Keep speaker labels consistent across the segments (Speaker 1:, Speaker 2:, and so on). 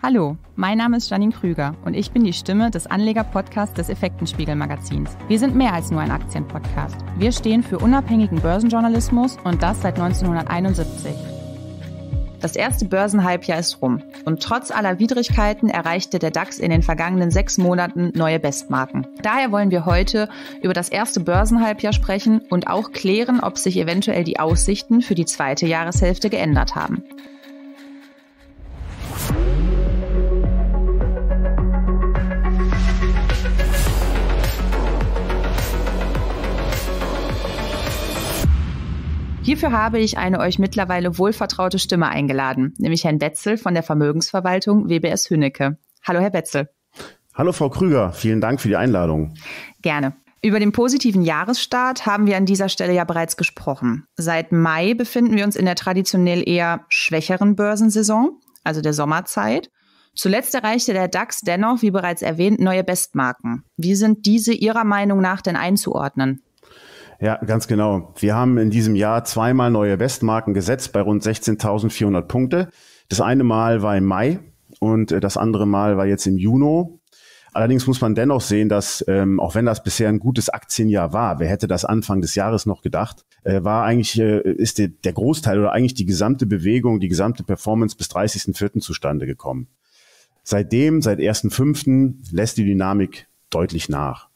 Speaker 1: Hallo, mein Name ist Janine Krüger und ich bin die Stimme des Anleger-Podcasts des Effektenspiegel Magazins. Wir sind mehr als nur ein Aktienpodcast. Wir stehen für unabhängigen Börsenjournalismus und das seit 1971. Das erste Börsenhalbjahr ist rum und trotz aller Widrigkeiten erreichte der DAX in den vergangenen sechs Monaten neue Bestmarken. Daher wollen wir heute über das erste Börsenhalbjahr sprechen und auch klären, ob sich eventuell die Aussichten für die zweite Jahreshälfte geändert haben. Hierfür habe ich eine euch mittlerweile wohlvertraute Stimme eingeladen, nämlich Herrn Wetzel von der Vermögensverwaltung WBS Hünecke. Hallo, Herr Wetzel.
Speaker 2: Hallo, Frau Krüger. Vielen Dank für die Einladung.
Speaker 1: Gerne. Über den positiven Jahresstart haben wir an dieser Stelle ja bereits gesprochen. Seit Mai befinden wir uns in der traditionell eher schwächeren Börsensaison, also der Sommerzeit. Zuletzt erreichte der DAX dennoch, wie bereits erwähnt, neue Bestmarken. Wie sind diese Ihrer Meinung nach denn einzuordnen?
Speaker 2: Ja, ganz genau. Wir haben in diesem Jahr zweimal neue Bestmarken gesetzt bei rund 16.400 Punkte. Das eine Mal war im Mai und äh, das andere Mal war jetzt im Juni. Allerdings muss man dennoch sehen, dass ähm, auch wenn das bisher ein gutes Aktienjahr war, wer hätte das Anfang des Jahres noch gedacht, äh, war eigentlich äh, ist de, der Großteil oder eigentlich die gesamte Bewegung, die gesamte Performance bis 30.04. zustande gekommen. Seitdem, seit 1.05. lässt die Dynamik deutlich nach.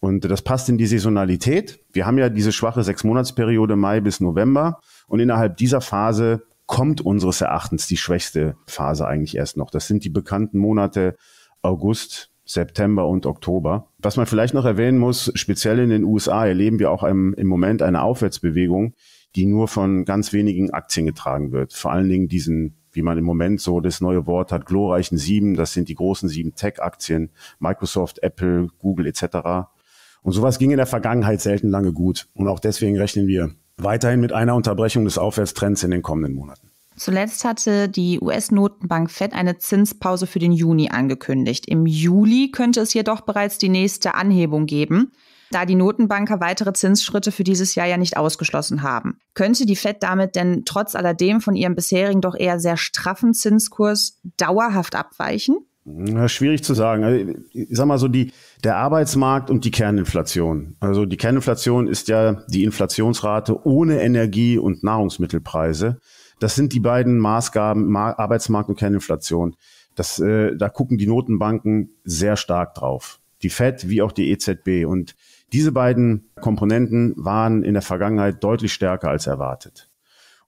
Speaker 2: Und das passt in die Saisonalität. Wir haben ja diese schwache Sechsmonatsperiode Mai bis November. Und innerhalb dieser Phase kommt unseres Erachtens die schwächste Phase eigentlich erst noch. Das sind die bekannten Monate August, September und Oktober. Was man vielleicht noch erwähnen muss, speziell in den USA erleben wir auch im, im Moment eine Aufwärtsbewegung, die nur von ganz wenigen Aktien getragen wird. Vor allen Dingen diesen, wie man im Moment so das neue Wort hat, glorreichen Sieben. Das sind die großen sieben Tech-Aktien, Microsoft, Apple, Google etc. Und sowas ging in der Vergangenheit selten lange gut. Und auch deswegen rechnen wir weiterhin mit einer Unterbrechung des Aufwärtstrends in den kommenden Monaten.
Speaker 1: Zuletzt hatte die US-Notenbank Fed eine Zinspause für den Juni angekündigt. Im Juli könnte es jedoch bereits die nächste Anhebung geben, da die Notenbanker weitere Zinsschritte für dieses Jahr ja nicht ausgeschlossen haben. Könnte die Fed damit denn trotz alledem von ihrem bisherigen doch eher sehr straffen Zinskurs dauerhaft abweichen?
Speaker 2: Schwierig zu sagen. Also, ich sag mal so, die, der Arbeitsmarkt und die Kerninflation. Also die Kerninflation ist ja die Inflationsrate ohne Energie- und Nahrungsmittelpreise. Das sind die beiden Maßgaben, Ma Arbeitsmarkt und Kerninflation. Das, äh, da gucken die Notenbanken sehr stark drauf. Die FED wie auch die EZB. Und diese beiden Komponenten waren in der Vergangenheit deutlich stärker als erwartet.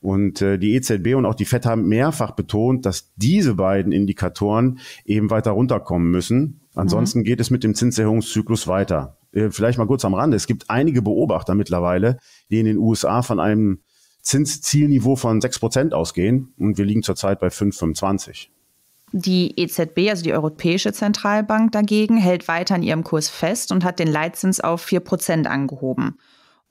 Speaker 2: Und äh, die EZB und auch die FED haben mehrfach betont, dass diese beiden Indikatoren eben weiter runterkommen müssen. Ansonsten mhm. geht es mit dem Zinserhöhungszyklus weiter. Äh, vielleicht mal kurz am Rande. Es gibt einige Beobachter mittlerweile, die in den USA von einem Zinszielniveau von 6% ausgehen. Und wir liegen zurzeit bei 5,25.
Speaker 1: Die EZB, also die Europäische Zentralbank dagegen, hält weiter an ihrem Kurs fest und hat den Leitzins auf 4% angehoben.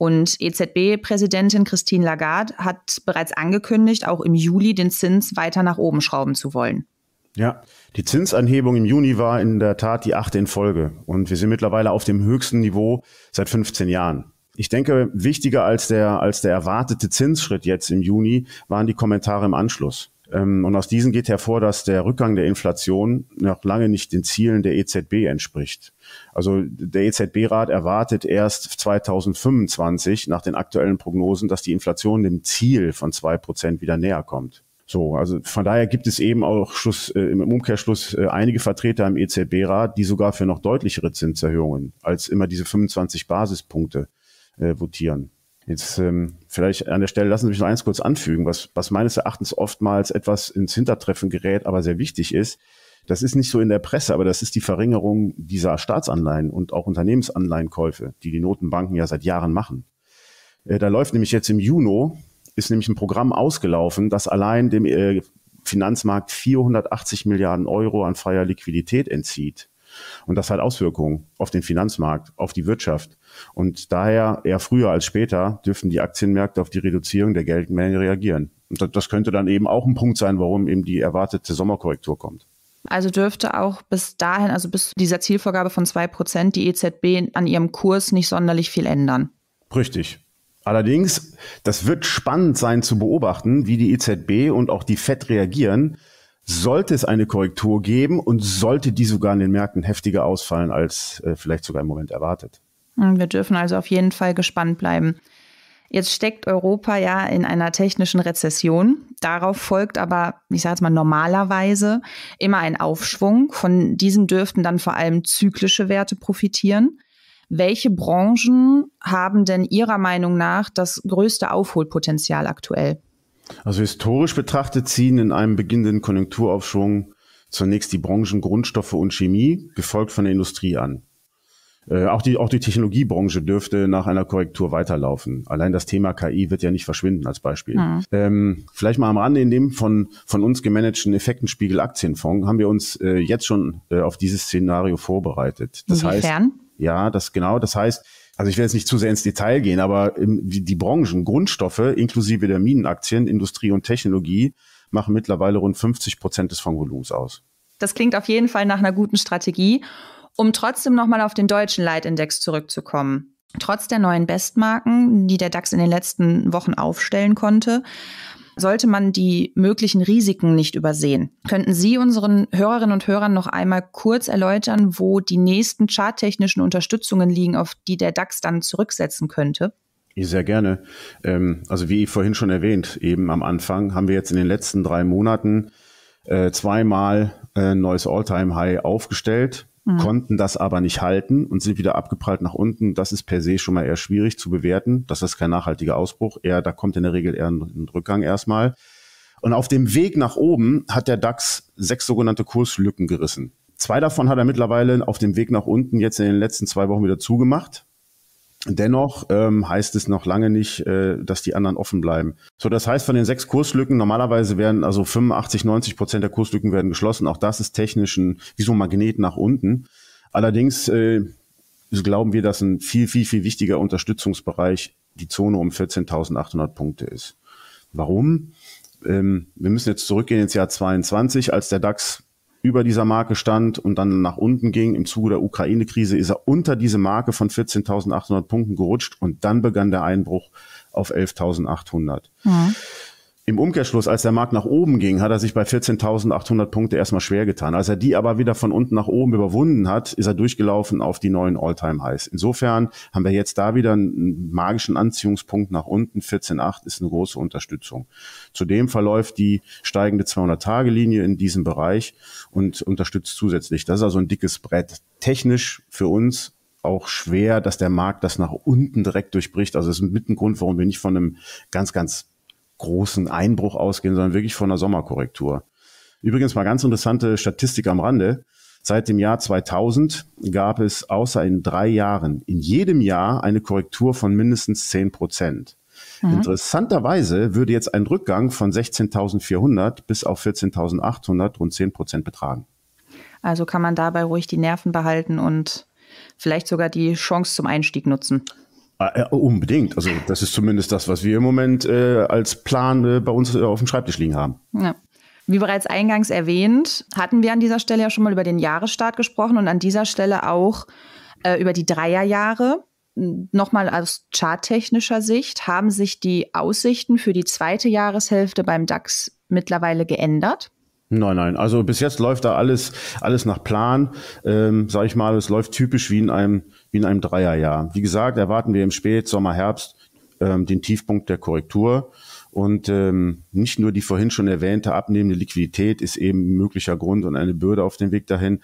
Speaker 1: Und EZB-Präsidentin Christine Lagarde hat bereits angekündigt, auch im Juli den Zins weiter nach oben schrauben zu wollen.
Speaker 2: Ja, die Zinsanhebung im Juni war in der Tat die achte in Folge. Und wir sind mittlerweile auf dem höchsten Niveau seit 15 Jahren. Ich denke, wichtiger als der, als der erwartete Zinsschritt jetzt im Juni waren die Kommentare im Anschluss. Ähm, und aus diesen geht hervor, dass der Rückgang der Inflation noch lange nicht den Zielen der EZB entspricht. Also der EZB-Rat erwartet erst 2025 nach den aktuellen Prognosen, dass die Inflation dem Ziel von zwei Prozent wieder näher kommt. So, also von daher gibt es eben auch Schluss, äh, im Umkehrschluss äh, einige Vertreter im EZB-Rat, die sogar für noch deutlichere Zinserhöhungen als immer diese 25 Basispunkte äh, votieren. Jetzt ähm, vielleicht an der Stelle lassen Sie mich noch eins kurz anfügen, was, was meines Erachtens oftmals etwas ins Hintertreffen gerät, aber sehr wichtig ist. Das ist nicht so in der Presse, aber das ist die Verringerung dieser Staatsanleihen und auch Unternehmensanleihenkäufe, die die Notenbanken ja seit Jahren machen. Äh, da läuft nämlich jetzt im Juni, ist nämlich ein Programm ausgelaufen, das allein dem äh, Finanzmarkt 480 Milliarden Euro an freier Liquidität entzieht. Und das hat Auswirkungen auf den Finanzmarkt, auf die Wirtschaft. Und daher eher früher als später dürfen die Aktienmärkte auf die Reduzierung der Geldmenge reagieren. Und das könnte dann eben auch ein Punkt sein, warum eben die erwartete Sommerkorrektur kommt.
Speaker 1: Also dürfte auch bis dahin, also bis dieser Zielvorgabe von 2%, die EZB an ihrem Kurs nicht sonderlich viel
Speaker 2: ändern. Richtig. Allerdings, das wird spannend sein zu beobachten, wie die EZB und auch die Fed reagieren, sollte es eine Korrektur geben und sollte die sogar an den Märkten heftiger ausfallen, als äh, vielleicht sogar im Moment erwartet.
Speaker 1: Hm, wir dürfen also auf jeden Fall gespannt bleiben. Jetzt steckt Europa ja in einer technischen Rezession. Darauf folgt aber, ich sage jetzt mal normalerweise, immer ein Aufschwung. Von diesem dürften dann vor allem zyklische Werte profitieren. Welche Branchen haben denn Ihrer Meinung nach das größte Aufholpotenzial aktuell?
Speaker 2: Also historisch betrachtet ziehen in einem beginnenden Konjunkturaufschwung zunächst die Branchen Grundstoffe und Chemie, gefolgt von der Industrie an. Äh, auch, die, auch die Technologiebranche dürfte nach einer Korrektur weiterlaufen. Allein das Thema KI wird ja nicht verschwinden als Beispiel. Mhm. Ähm, vielleicht mal am Rande, in dem von, von uns gemanagten Effektenspiegel Aktienfonds haben wir uns äh, jetzt schon äh, auf dieses Szenario vorbereitet. Das Inwiefern? heißt, ja, das genau. Das heißt, also ich will jetzt nicht zu sehr ins Detail gehen, aber die, die Branchen, Grundstoffe inklusive der Minenaktien, Industrie und Technologie machen mittlerweile rund 50 Prozent des Fondsvolumens aus.
Speaker 1: Das klingt auf jeden Fall nach einer guten Strategie. Um trotzdem nochmal auf den deutschen Leitindex zurückzukommen. Trotz der neuen Bestmarken, die der DAX in den letzten Wochen aufstellen konnte, sollte man die möglichen Risiken nicht übersehen. Könnten Sie unseren Hörerinnen und Hörern noch einmal kurz erläutern, wo die nächsten charttechnischen Unterstützungen liegen, auf die der DAX dann zurücksetzen könnte?
Speaker 2: Sehr gerne. Ähm, also wie vorhin schon erwähnt, eben am Anfang haben wir jetzt in den letzten drei Monaten äh, zweimal ein äh, neues All-Time-High aufgestellt mhm. konnten das aber nicht halten und sind wieder abgeprallt nach unten. Das ist per se schon mal eher schwierig zu bewerten. Das ist kein nachhaltiger Ausbruch. Eher, da kommt in der Regel eher ein, ein Rückgang erstmal. Und auf dem Weg nach oben hat der DAX sechs sogenannte Kurslücken gerissen. Zwei davon hat er mittlerweile auf dem Weg nach unten jetzt in den letzten zwei Wochen wieder zugemacht. Dennoch ähm, heißt es noch lange nicht, äh, dass die anderen offen bleiben. So, das heißt, von den sechs Kurslücken, normalerweise werden also 85, 90 Prozent der Kurslücken werden geschlossen. Auch das ist technisch ein, wie so ein Magnet nach unten. Allerdings äh, glauben wir, dass ein viel, viel, viel wichtiger Unterstützungsbereich die Zone um 14.800 Punkte ist. Warum? Ähm, wir müssen jetzt zurückgehen ins Jahr 22, als der DAX über dieser Marke stand und dann nach unten ging. Im Zuge der Ukraine-Krise ist er unter diese Marke von 14.800 Punkten gerutscht und dann begann der Einbruch auf 11.800. Mhm. Im Umkehrschluss, als der Markt nach oben ging, hat er sich bei 14.800 Punkte erstmal schwer getan. Als er die aber wieder von unten nach oben überwunden hat, ist er durchgelaufen auf die neuen All-Time-Highs. Insofern haben wir jetzt da wieder einen magischen Anziehungspunkt nach unten. 14.8 ist eine große Unterstützung. Zudem verläuft die steigende 200-Tage-Linie in diesem Bereich und unterstützt zusätzlich. Das ist also ein dickes Brett. Technisch für uns auch schwer, dass der Markt das nach unten direkt durchbricht. Also das ist mit ein Grund, warum wir nicht von einem ganz, ganz großen Einbruch ausgehen, sondern wirklich von einer Sommerkorrektur. Übrigens mal ganz interessante Statistik am Rande. Seit dem Jahr 2000 gab es außer in drei Jahren in jedem Jahr eine Korrektur von mindestens 10 Prozent. Mhm. Interessanterweise würde jetzt ein Rückgang von 16.400 bis auf 14.800 rund 10 Prozent betragen.
Speaker 1: Also kann man dabei ruhig die Nerven behalten und vielleicht sogar die Chance
Speaker 2: zum Einstieg nutzen. Äh, unbedingt. Also das ist zumindest das, was wir im Moment äh, als Plan äh, bei uns äh, auf dem Schreibtisch liegen haben.
Speaker 1: Ja. Wie bereits eingangs erwähnt, hatten wir an dieser Stelle ja schon mal über den Jahresstart gesprochen und an dieser Stelle auch äh, über die Dreierjahre. Nochmal aus charttechnischer Sicht haben sich die Aussichten für die zweite Jahreshälfte beim DAX mittlerweile geändert.
Speaker 2: Nein, nein. Also bis jetzt läuft da alles, alles nach Plan. Ähm, sag ich mal, es läuft typisch wie in einem, wie in einem Dreierjahr. Wie gesagt, erwarten wir im Spätsommer, Herbst ähm, den Tiefpunkt der Korrektur. Und ähm, nicht nur die vorhin schon erwähnte abnehmende Liquidität ist eben ein möglicher Grund und eine Bürde auf dem Weg dahin.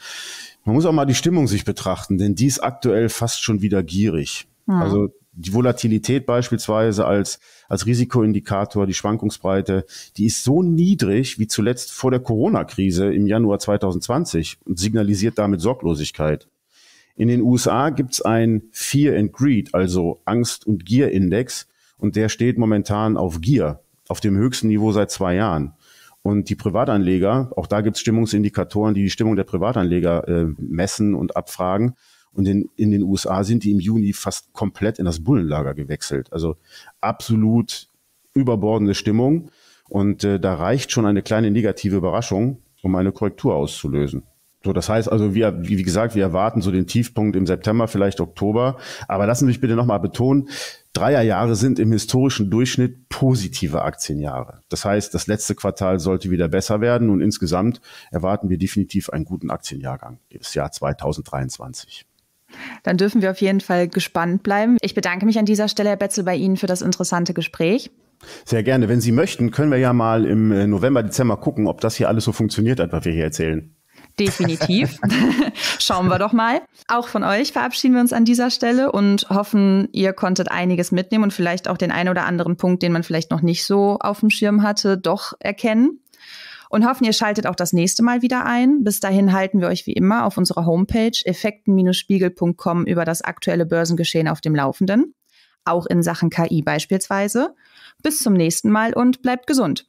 Speaker 2: Man muss auch mal die Stimmung sich betrachten, denn die ist aktuell fast schon wieder gierig. Ja. Also die Volatilität beispielsweise als, als Risikoindikator, die Schwankungsbreite, die ist so niedrig wie zuletzt vor der Corona-Krise im Januar 2020 und signalisiert damit Sorglosigkeit. In den USA gibt's ein Fear and Greed, also Angst- und Gier-Index, und der steht momentan auf Gier, auf dem höchsten Niveau seit zwei Jahren. Und die Privatanleger, auch da gibt's Stimmungsindikatoren, die die Stimmung der Privatanleger äh, messen und abfragen. Und in, in den USA sind die im Juni fast komplett in das Bullenlager gewechselt. Also absolut überbordende Stimmung. Und äh, da reicht schon eine kleine negative Überraschung, um eine Korrektur auszulösen. So, das heißt also, wir, wie gesagt, wir erwarten so den Tiefpunkt im September, vielleicht Oktober. Aber lassen Sie mich bitte nochmal betonen, Dreierjahre sind im historischen Durchschnitt positive Aktienjahre. Das heißt, das letzte Quartal sollte wieder besser werden und insgesamt erwarten wir definitiv einen guten Aktienjahrgang, das Jahr 2023.
Speaker 1: Dann dürfen wir auf jeden Fall gespannt bleiben. Ich bedanke mich an dieser Stelle, Herr Betzel, bei Ihnen für das interessante Gespräch.
Speaker 2: Sehr gerne. Wenn Sie möchten, können wir ja mal im äh, November, Dezember gucken, ob das hier alles so funktioniert hat, was wir hier erzählen.
Speaker 1: Definitiv. Schauen wir doch mal. Auch von euch verabschieden wir uns an dieser Stelle und hoffen, ihr konntet einiges mitnehmen und vielleicht auch den einen oder anderen Punkt, den man vielleicht noch nicht so auf dem Schirm hatte, doch erkennen und hoffen, ihr schaltet auch das nächste Mal wieder ein. Bis dahin halten wir euch wie immer auf unserer Homepage effekten-spiegel.com über das aktuelle Börsengeschehen auf dem Laufenden, auch in Sachen KI beispielsweise. Bis zum nächsten Mal und bleibt gesund.